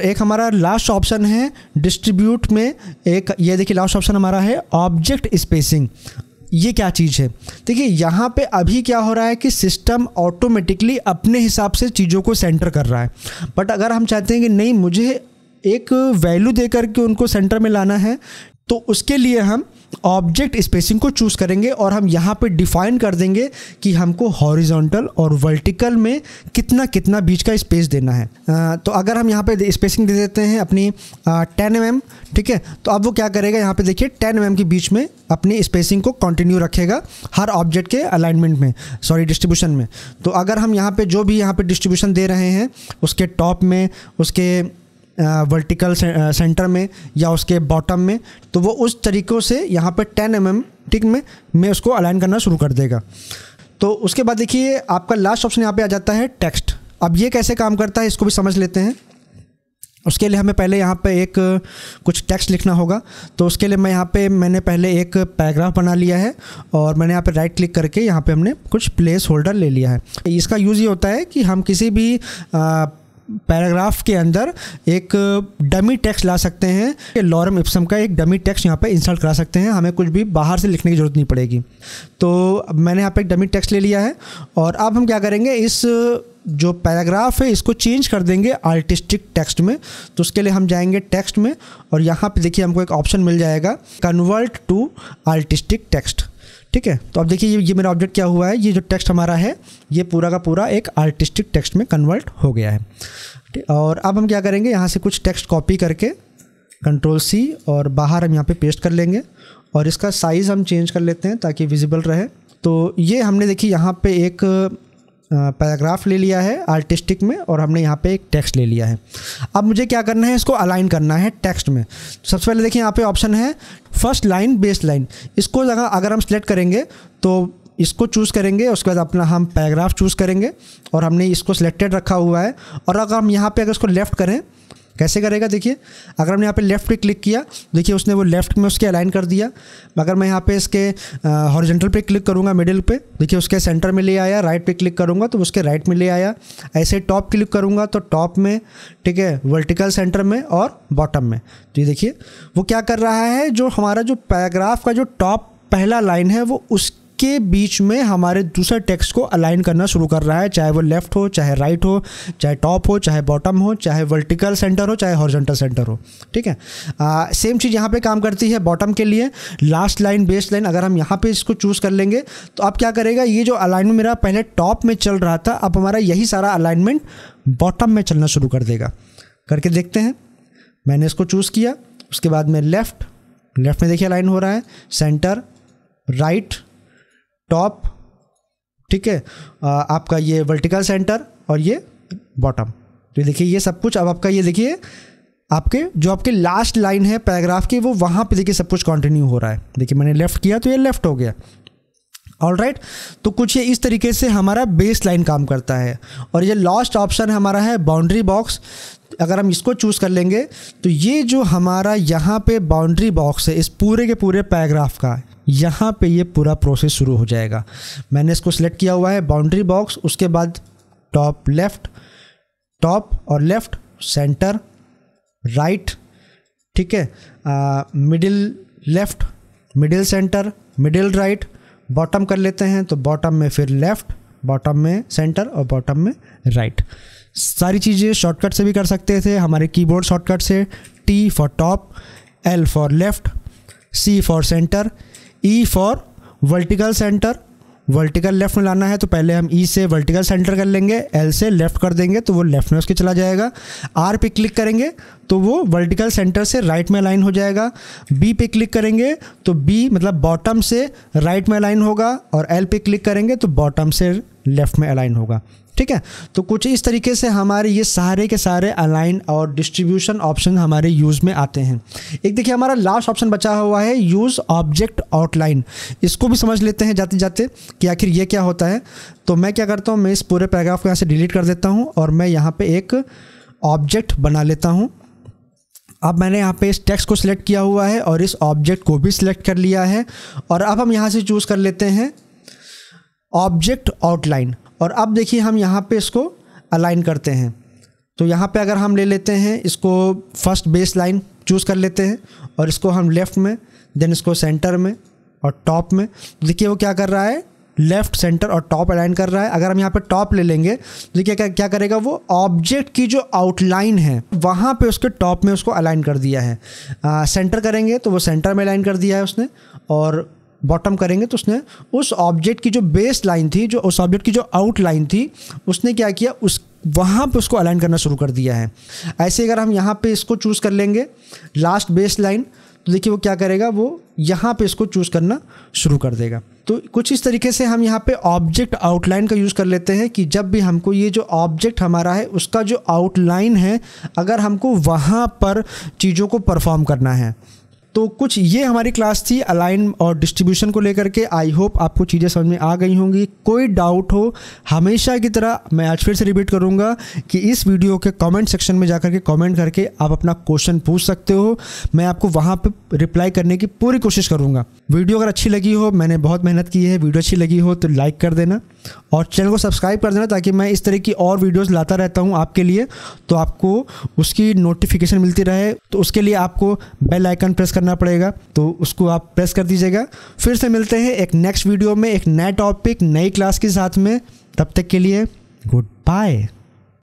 एक हमारा लास्ट ऑप्शन है डिस्ट्रीब्यूट में एक ये देखिए लास्ट ऑप्शन हमारा है ऑब्जेक्ट स्पेसिंग ये क्या चीज़ है देखिए यहाँ पे अभी क्या हो रहा है कि सिस्टम ऑटोमेटिकली अपने हिसाब से चीज़ों को सेंटर कर रहा है बट अगर हम चाहते हैं कि नहीं मुझे एक वैल्यू दे करके उनको सेंटर में लाना है तो उसके लिए हम ऑब्जेक्ट स्पेसिंग को चूज़ करेंगे और हम यहाँ पे डिफाइन कर देंगे कि हमको हॉरिजॉन्टल और वर्टिकल में कितना कितना बीच का स्पेस देना है आ, तो अगर हम यहाँ पे स्पेसिंग दे देते हैं अपनी टेन एम mm, ठीक है तो अब वो क्या करेगा यहाँ पे देखिए टेन एम mm के बीच में अपनी स्पेसिंग को कंटिन्यू रखेगा हर ऑब्जेक्ट के अलाइनमेंट में सॉरी डिस्ट्रीब्यूशन में तो अगर हम यहाँ पर जो भी यहाँ पर डिस्ट्रीब्यूशन दे रहे हैं उसके टॉप में उसके वर्टिकल सेंटर में या उसके बॉटम में तो वो उस तरीक़ों से यहाँ पर टेन एम एम टिक में मैं उसको अलाइन करना शुरू कर देगा तो उसके बाद देखिए आपका लास्ट ऑप्शन यहाँ पे आ जाता है टेक्स्ट अब ये कैसे काम करता है इसको भी समझ लेते हैं उसके लिए हमें पहले यहाँ पे एक कुछ टेक्स्ट लिखना होगा तो उसके लिए मैं यहाँ पे मैंने पहले एक पैराग्राफ बना लिया है और मैंने यहाँ पे राइट क्लिक करके यहाँ पे हमने कुछ प्लेस होल्डर ले लिया है इसका यूज़ ये होता है कि हम किसी भी आ, पैराग्राफ के अंदर एक डमी टेक्स्ट ला सकते हैं लॉरम इप्सम का एक डमी टेक्स्ट यहाँ पे इंसर्ट करा सकते हैं हमें कुछ भी बाहर से लिखने की ज़रूरत नहीं पड़ेगी तो अब मैंने यहाँ पे एक डमी टेक्स्ट ले लिया है और अब हम क्या करेंगे इस जो पैराग्राफ है इसको चेंज कर देंगे आर्टिस्टिक टेक्स्ट में तो उसके लिए हम जाएंगे टेक्स्ट में और यहाँ पे देखिए हमको एक ऑप्शन मिल जाएगा कन्वर्ट टू आर्टिस्टिक टेक्स्ट ठीक है तो अब देखिए ये ये मेरा ऑब्जेक्ट क्या हुआ है ये जो टेक्स्ट हमारा है ये पूरा का पूरा एक आर्टिस्टिक टेक्स्ट में कन्वर्ट हो गया है और अब हम क्या करेंगे यहाँ से कुछ टेक्स्ट कॉपी करके कंट्रोल सी और बाहर हम यहाँ पे पेस्ट कर लेंगे और इसका साइज़ हम चेंज कर लेते हैं ताकि विजिबल रहे तो ये हमने देखिए यहाँ पे एक पैराग्राफ ले लिया है आर्टिस्टिक में और हमने यहाँ पे एक टेक्स्ट ले लिया है अब मुझे क्या करना है इसको अलाइन करना है टेक्स्ट में सबसे पहले देखिए यहाँ पे ऑप्शन है फर्स्ट लाइन बेस लाइन इसको जगह अगर हम सेलेक्ट करेंगे तो इसको चूज़ करेंगे उसके बाद अपना हम पैराग्राफ चूज़ करेंगे और हमने इसको सिलेक्टेड रखा हुआ है और अगर हम यहाँ पे अगर इसको लेफ़्ट करें कैसे करेगा देखिए अगर हमने यहाँ पे लेफ्ट पे क्लिक किया देखिए उसने वो लेफ्ट में उसके अलाइन कर दिया अगर मैं यहाँ पे इसके हॉरिजेंटल पे क्लिक करूँगा मिडिल पे देखिए उसके सेंटर में ले आया राइट पे क्लिक करूँगा तो उसके राइट में ले आया ऐसे टॉप क्लिक करूँगा तो टॉप में ठीक है वर्टिकल सेंटर में और बॉटम में तो ये देखिए वो क्या कर रहा है जो हमारा जो पैराग्राफ का जो टॉप पहला लाइन है वो उस के बीच में हमारे दूसरे टैक्स को अलाइन करना शुरू कर रहा है चाहे वो लेफ्ट हो चाहे राइट हो चाहे टॉप हो चाहे बॉटम हो चाहे वर्टिकल सेंटर हो चाहे हॉर्जेंटल सेंटर हो ठीक है आ, सेम चीज़ यहाँ पे काम करती है बॉटम के लिए लास्ट लाइन बेस लाइन अगर हम यहाँ पे इसको चूज़ कर लेंगे तो अब क्या करेगा ये जो अलाइनमेंट मेरा पहले टॉप में चल रहा था अब हमारा यही सारा अलाइनमेंट बॉटम में चलना शुरू कर देगा करके देखते हैं मैंने इसको चूज़ किया उसके बाद में लेफ़्ट लेफ़्ट में देखिए अलाइन हो रहा है सेंटर राइट right, टॉप ठीक है आपका ये वर्टिकल सेंटर और ये बॉटम तो देखिए ये सब कुछ अब आपका ये देखिए आपके जो आपके लास्ट लाइन है पैराग्राफ की वो वहाँ पे देखिए सब कुछ कंटिन्यू हो रहा है देखिए मैंने लेफ़्ट किया तो ये लेफ़्ट हो गया ऑल राइट तो कुछ ये इस तरीके से हमारा बेस लाइन काम करता है और ये लास्ट ऑप्शन हमारा है बाउंड्री बॉक्स अगर हम इसको चूज़ कर लेंगे तो ये जो हमारा यहाँ पे बाउंड्री बॉक्स है इस पूरे के पूरे पैराग्राफ का यहाँ पे ये पूरा प्रोसेस शुरू हो जाएगा मैंने इसको सिलेक्ट किया हुआ है बाउंड्री बॉक्स उसके बाद टॉप लेफ़्ट टॉप और लेफ़्ट सेंटर राइट ठीक है middle left middle centre middle right bottom कर लेते हैं तो बॉटम में फिर लेफ्ट बॉटम में सेंटर और बॉटम में राइट right. सारी चीज़ें शॉर्टकट से भी कर सकते थे हमारे कीबोर्ड शॉर्टकट से T for top L for left C for centre E for vertical centre vertical left में लाना है तो पहले हम ई e से वर्टिकल सेंटर कर लेंगे एल से लेफ्ट कर देंगे तो वो लेफ्ट में उसके चला जाएगा आर पे क्लिक करेंगे तो वो वर्टिकल सेंटर से राइट में अलाइन हो जाएगा बी पे क्लिक करेंगे तो बी मतलब बॉटम से राइट में अलाइन होगा और एल पे क्लिक करेंगे तो बॉटम से लेफ्ट में अलाइन होगा ठीक है तो कुछ इस तरीके से हमारे ये सारे के सारे अलाइन और डिस्ट्रीब्यूशन ऑप्शन हमारे यूज़ में आते हैं एक देखिए हमारा लास्ट ऑप्शन बचा हुआ है यूज़ ऑब्जेक्ट आउटलाइन इसको भी समझ लेते हैं जाते जाते कि आखिर ये क्या होता है तो मैं क्या करता हूँ मैं इस पूरे पैराग्राफ को यहाँ से डिलीट कर देता हूँ और मैं यहाँ पर एक ऑब्जेक्ट बना लेता हूँ अब मैंने यहाँ पे इस टेक्स्ट को सिलेक्ट किया हुआ है और इस ऑब्जेक्ट को भी सिलेक्ट कर लिया है और अब हम यहाँ से चूज़ कर लेते हैं ऑब्जेक्ट आउटलाइन और अब देखिए हम यहाँ पे इसको अलाइन करते हैं तो यहाँ पे अगर हम ले लेते हैं इसको फर्स्ट बेस लाइन चूज़ कर लेते हैं और इसको हम लेफ़्ट में देन इसको सेंटर में और टॉप में तो देखिए वो क्या कर रहा है लेफ़्ट सेंटर और टॉप अलाइन कर रहा है अगर हम यहाँ पे टॉप ले लेंगे तो देखिए क्या क्या करेगा वो ऑब्जेक्ट की जो आउटलाइन है वहाँ पे उसके टॉप में उसको अलाइन कर दिया है आ, सेंटर करेंगे तो वो सेंटर में अलाइन कर दिया है उसने और बॉटम करेंगे तो उसने उस ऑब्जेक्ट की जो बेस लाइन थी जो उस ऑब्जेक्ट की जो आउट लाइन थी उसने क्या किया उस वहाँ पे उसको अलाइन करना शुरू कर दिया है ऐसे अगर हम यहाँ पे इसको चूज़ कर लेंगे लास्ट बेस लाइन तो देखिए वो क्या करेगा वो यहाँ पे इसको चूज़ करना शुरू कर देगा तो कुछ इस तरीके से हम यहाँ पे ऑब्जेक्ट आउटलाइन का यूज़ कर लेते हैं कि जब भी हमको ये जो ऑब्जेक्ट हमारा है उसका जो आउटलाइन है अगर हमको वहाँ पर चीज़ों को परफॉर्म करना है तो कुछ ये हमारी क्लास थी अलाइन और डिस्ट्रीब्यूशन को लेकर के आई होप आपको चीज़ें समझ में आ गई होंगी कोई डाउट हो हमेशा की तरह मैं आज फिर से रिपीट करूँगा कि इस वीडियो के कमेंट सेक्शन में जाकर के कमेंट करके आप अपना क्वेश्चन पूछ सकते हो मैं आपको वहाँ पर रिप्लाई करने की पूरी कोशिश करूँगा वीडियो अगर अच्छी लगी हो मैंने बहुत मेहनत की है वीडियो अच्छी लगी हो तो लाइक कर देना और चैनल को सब्सक्राइब कर देना ताकि मैं इस तरह की और वीडियोस लाता रहता हूँ आपके लिए तो आपको उसकी नोटिफिकेशन मिलती रहे तो उसके लिए आपको बेल आइकन प्रेस करना करना पड़ेगा तो उसको आप प्रेस कर दीजिएगा फिर से मिलते हैं एक नेक्स्ट वीडियो में एक नए टॉपिक नई क्लास के साथ में तब तक के लिए गुड बाय